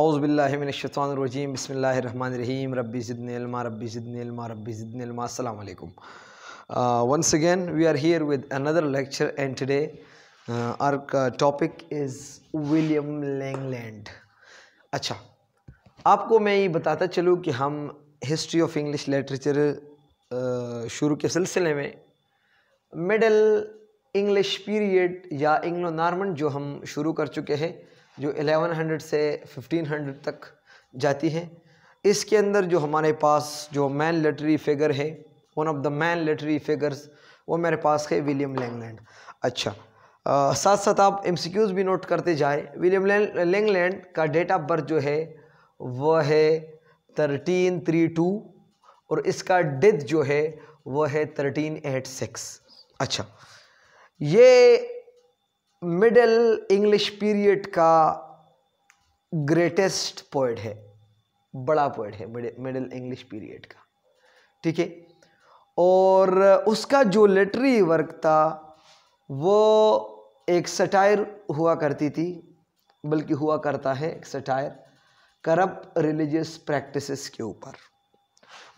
अउज़बिल्लिमिनशतवानरजीम बसमीम रबी ज़िदनलमा रबी ज़िदनलमा रबी ज़िदनलमा अल्लाम once again we are here with another lecture and today our topic is William Langland अच्छा आपको मैं ये बताता चलूँ कि हम हिस्ट्री ऑफ इंग्लिश लिटरेचर शुरू के सिलसिले में मिडल इंग्लिश पीरियड या इंग्लो नार्मन जो हम शुरू कर चुके हैं जो 1100 से 1500 तक जाती है इसके अंदर जो हमारे पास जो मैन लिटरी फिगर है one of the main literary figures वो मेरे पास है विलियम लैंगलैंड अच्छा आ, साथ साथ आप एम भी नोट करते जाए विलियम लैंगलैंड का डेट ऑफ बर्थ जो है वह है थर्टीन थ्री टू और इसका डेथ जो है वह है थर्टीन एट सिक्स अच्छा ये मिडिल इंग्लिश पीरियड का ग्रेटेस्ट पोइट है बड़ा पोइट है मिडिल इंग्लिश पीरियड का ठीक है और उसका जो लिटरी वर्क था वो एक सटायर हुआ करती थी बल्कि हुआ करता है एक सटायर करप्ट रिलीजियस प्रैक्टिसेस के ऊपर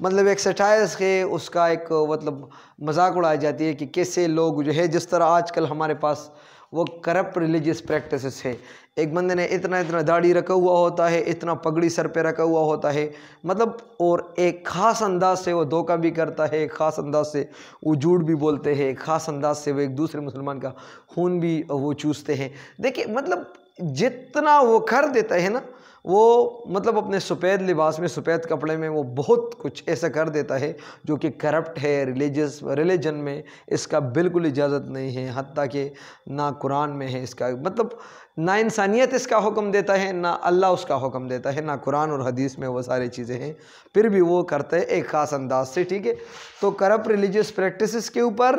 मतलब एक सटायर्स के उसका एक मतलब मजाक उड़ाई जाती है कि कैसे लोग जो है जिस तरह आजकल हमारे पास वो करप्ट रिलीजियस प्रैक्टिस है एक बंदे ने इतना इतना दाढ़ी रखा हुआ होता है इतना पगड़ी सर पे रखा हुआ होता है मतलब और एक ख़ास अंदाज से वो धोखा भी करता है एक ख़ास अंदाज से वो झूठ भी बोलते हैं एक ख़ास अंदाज से वो एक दूसरे मुसलमान का खून भी वो चूसते हैं देखिए मतलब जितना वो कर देता है ना वो मतलब अपने सफ़ेद लिबास में सफ़ेद कपड़े में वो बहुत कुछ ऐसा कर देता है जो कि करप्ट है रिलीजस रिलीजन में इसका बिल्कुल इजाज़त नहीं है हती कि ना कुरान में है इसका मतलब ना इंसानियत इसका हुक्म देता है ना अल्लाह उसका हुक्म देता है ना कुरान और हदीस में वो सारी चीज़ें हैं फिर भी वो करते हैं एक ख़ास अंदाज से ठीक है तो करप रिलीजियस प्रैक्टिसेस के ऊपर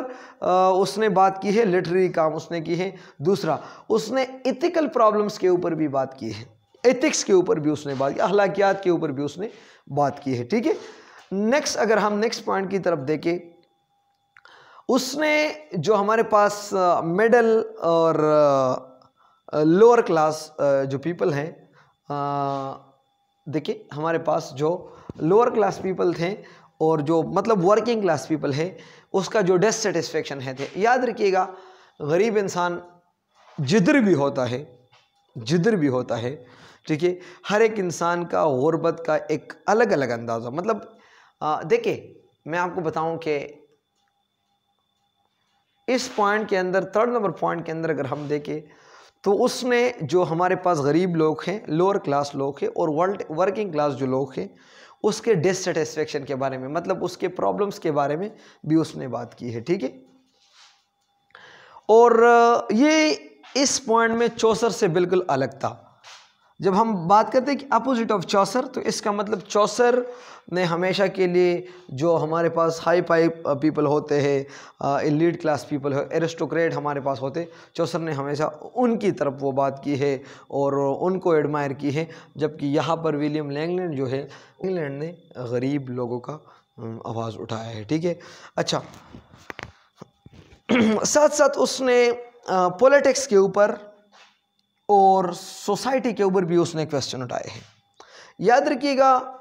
उसने बात की है लिटरेरी काम उसने की है दूसरा उसने इथिकल प्रॉब्लम्स के ऊपर भी बात की है एथिक्स के ऊपर भी उसने बात की अखलाकियात के ऊपर भी उसने बात की है ठीक है नेक्स्ट अगर हम नेक्स्ट पॉइंट की तरफ देखें उसने जो हमारे पास मिडल और लोअर क्लास जो पीपल हैं देखिए हमारे पास जो लोअर क्लास पीपल थे और जो मतलब वर्किंग क्लास पीपल है उसका जो डिससेटिस्फेक्शन है थे याद रखिएगा गरीब इंसान जिधर भी होता है जिधर भी होता है ठीक है हर एक इंसान का गुरबत का एक अलग अलग अंदाज़ा मतलब देखिए मैं आपको बताऊं कि इस पॉइंट के अंदर थर्ड नंबर पॉइंट के अंदर अगर हम देखें तो उसने जो हमारे पास गरीब लोग हैं लोअर क्लास लोग हैं और वर्ल्ड वर्किंग क्लास जो लोग हैं उसके डिससेटिस्फेक्शन के बारे में मतलब उसके प्रॉब्लम्स के बारे में भी उसने बात की है ठीक है और ये इस पॉइंट में चौसर से बिल्कुल अलग था जब हम बात करते हैं कि अपोजिट ऑफ चौसर तो इसका मतलब चौसर ने हमेशा के लिए जो हमारे पास हाई फाई पीपल होते हैं लीड क्लास पीपल है एरिस्टोक्रेट हमारे पास होते चौसर ने हमेशा उनकी तरफ वो बात की है और उनको एडमायर की है जबकि यहाँ पर विलियम लैंगलैंड जो है इंग्लैंड ने गरीब लोगों का um, आवाज़ उठाया है ठीक है अच्छा साथ साथ उसने पॉलिटिक्स uh, के ऊपर और सोसाइटी के ऊपर भी उसने क्वेश्चन उठाए हैं याद रखिएगा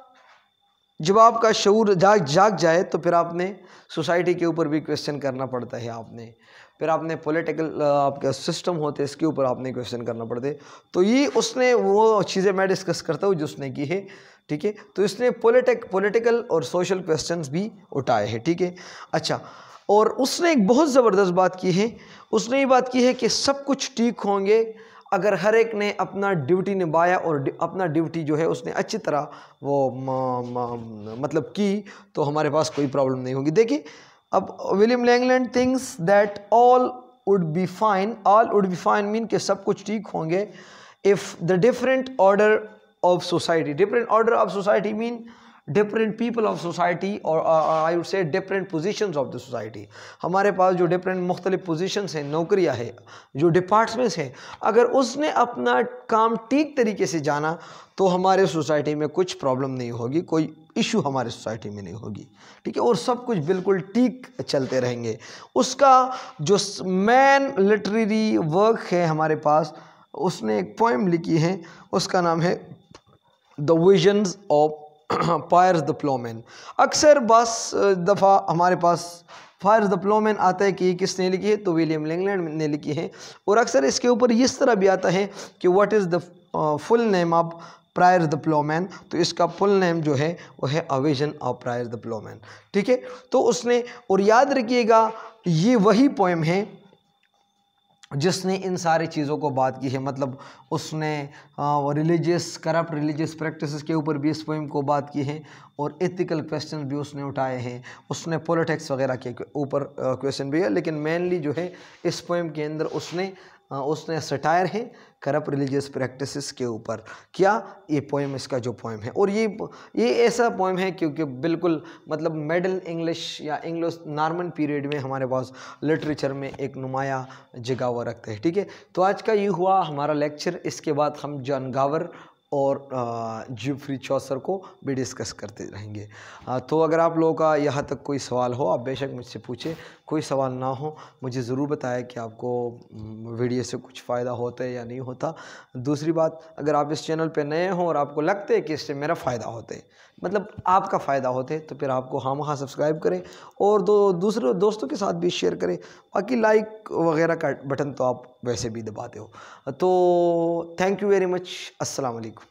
जब आपका शूर जाग जाग जाए तो फिर आपने सोसाइटी के ऊपर भी क्वेश्चन करना पड़ता है आपने फिर आपने पॉलिटिकल आपका सिस्टम होते इसके ऊपर आपने क्वेश्चन करना पड़ते तो ये उसने वो चीज़ें मैं डिस्कस करता हूँ जो उसने की है ठीक है तो इसने पॉलिटिक पॉलिटिकल और सोशल क्वेश्चंस भी उठाए हैं ठीक है अच्छा और उसने एक बहुत ज़बरदस्त बात की है उसने ये बात की है कि सब कुछ ठीक होंगे अगर हर एक ने अपना ड्यूटी निभाया और अपना ड्यूटी जो है उसने अच्छी तरह वो म, म, मतलब की तो हमारे पास कोई प्रॉब्लम नहीं होगी देखिए अब William Langland thinks that all would be fine all would be fine mean के सब कुछ ठीक होंगे if the different order of society different order of society mean different people of society और I would say different positions of the society हमारे पास जो different मुख्तलिफ पोजीशंस हैं नौकरियां हैं जो डिपार्टमेंट्स हैं अगर उसने अपना काम ठीक तरीके से जाना तो हमारे सोसाइटी में कुछ प्रॉब्लम नहीं होगी कोई इशू हमारे सोसाइटी में नहीं होगी ठीक है और सब कुछ बिल्कुल ठीक चलते रहेंगे उसका जो मैन लिटरेरी वर्क है हमारे पास उसने एक पोइम लिखी है उसका नाम है the visions of Piers the ploughman अक्सर बस दफ़ा हमारे पास फायर्स द प्लोमैन आता है कि किसने लिखी है तो विलियम लिंगलैंड ने लिखी है और अक्सर इसके ऊपर इस तरह भी आता है कि what is the full name of Piers the ploughman तो इसका फुल नेम जो है वो है a vision of Piers the ploughman ठीक है तो उसने और याद रखिएगा ये वही पोएम है जिसने इन सारी चीज़ों को बात की है मतलब उसने रिलीजियस करप्ट रिलीजियस प्रैक्टिसेस के ऊपर भी इस पोइम को बात की है और एथिकल क्वेश्चन भी उसने उठाए हैं उसने पॉलिटिक्स वगैरह के ऊपर क्वेश्चन भी है लेकिन मेनली जो है इस पोइम के अंदर उसने हाँ, उसने सटायर है करप रिलीजियस प्रैक्टिसेस के ऊपर क्या ये पोएम इसका जो पोएम है और ये ये ऐसा पोएम है क्योंकि बिल्कुल मतलब मेडल इंग्लिश या इंग्लिश नॉर्मल पीरियड में हमारे पास लिटरेचर में एक नुमाया जगह हुआ रखते हैं ठीक है तो आज का ये हुआ हमारा लेक्चर इसके बाद हम जॉन गावर और जूफ्री चौसर को भी डिस्कस करते रहेंगे तो अगर आप लोगों का यहाँ तक कोई सवाल हो आप बेशक मुझसे पूछें कोई सवाल ना हो मुझे ज़रूर बताएं कि आपको वीडियो से कुछ फ़ायदा होता है या नहीं होता दूसरी बात अगर आप इस चैनल पर नए हों और आपको लगता है कि इससे मेरा फ़ायदा होता है मतलब आपका फ़ायदा होता है तो फिर आपको हाँ हाँ सब्सक्राइब करें और दो दूसरे दोस्तों के साथ भी शेयर करें बाकी लाइक वगैरह का बटन तो आप वैसे भी दबाते हो तो थैंक यू वेरी मच असलकम